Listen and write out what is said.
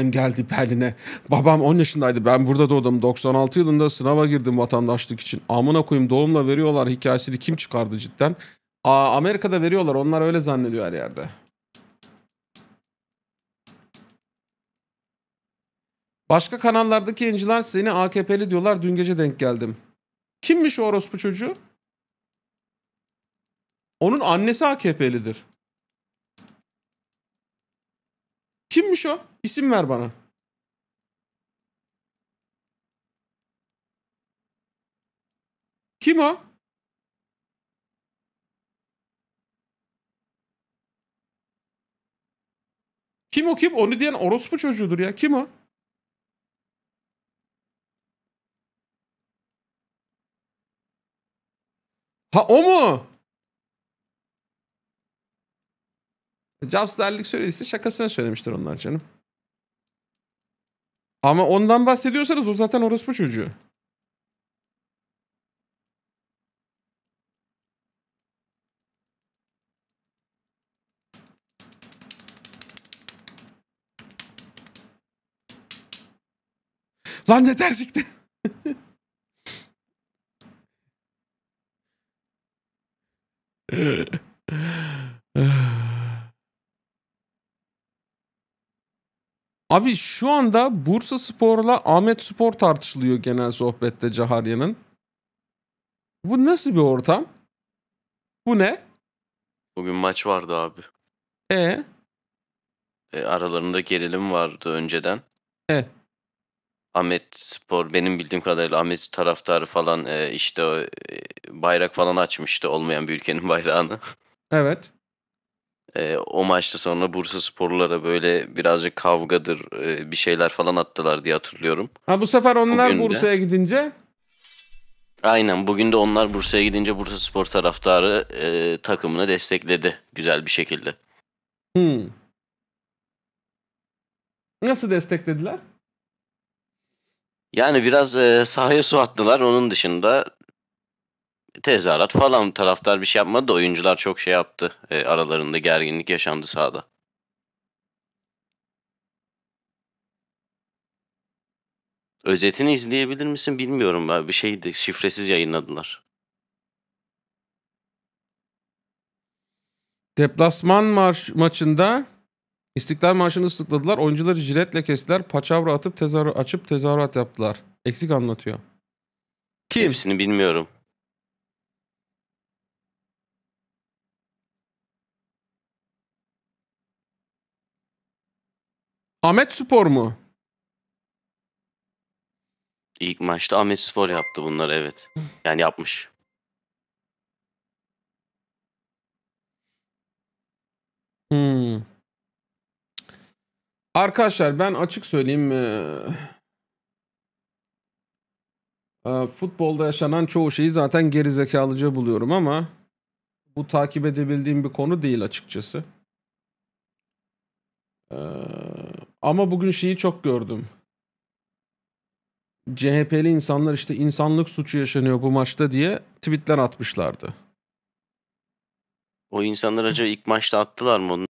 geldi Berlin'e. Babam 10 yaşındaydı. Ben burada doğdum. 96 yılında sınava girdim vatandaşlık için. Amına koyayım doğumla veriyorlar hikayesini kim çıkardı cidden? Aa, Amerika'da veriyorlar. Onlar öyle zannediyor her yerde. Başka kanallardaki yayıncılar seni AKP'li diyorlar. Dün gece denk geldim. Kimmiş o orospu çocuğu? Onun annesi AKP'lidir. Kimmiş o? İsim ver bana. Kim o? Kim o kim? Onu diyen orospu çocuğudur ya. Kim o? Ha o mu? Jobs derlik söylediyse şakasına söylemiştir onlar canım. Ama ondan bahsediyorsanız o zaten orospu çocuğu. Lan ne ters çıktı. Ah. Abi şu anda Bursa Spor'la Ahmet Spor tartışılıyor genel sohbette Caharya'nın. Bu nasıl bir ortam? Bu ne? Bugün maç vardı abi. E? e aralarında gerilim vardı önceden. E? Ahmet Spor benim bildiğim kadarıyla Ahmet taraftarı falan e, işte e, bayrak falan açmıştı olmayan bir ülkenin bayrağını. Evet. E, o maçta sonra Bursa sporlara böyle birazcık kavgadır e, bir şeyler falan attılar diye hatırlıyorum. Ha bu sefer onlar Bugün de- Bursa'ya gidince Aynen bugün de onlar Bursa'ya gidince Bursa Spor taraftarı e, takımını destekledi güzel bir şekilde. hmm. nasıl desteklediler? Yani biraz e, sahaya su attılar onun dışında tezahürat falan taraftar bir şey yapmadı da oyuncular çok şey yaptı. E, aralarında gerginlik yaşandı sahada. Özetini izleyebilir misin bilmiyorum ben. Bir şeydi şifresiz yayınladılar. Deplasman marş, maçında İstiklal Marşı'nı ıslıkladılar. Oyuncuları jiletle kestiler. Paçavra atıp tezahür açıp tezahürat yaptılar. Eksik anlatıyor. Kim? Hepsini bilmiyorum. Ahmet Spor mu? İlk maçta Ahmet Spor yaptı bunları evet. Yani yapmış. Hmm. Arkadaşlar ben açık söyleyeyim. E, futbolda yaşanan çoğu şeyi zaten geri buluyorum ama bu takip edebildiğim bir konu değil açıkçası. Eee ama bugün şeyi çok gördüm. CHP'li insanlar işte insanlık suçu yaşanıyor bu maçta diye tweetler atmışlardı. O insanlar acaba ilk maçta attılar mı onu?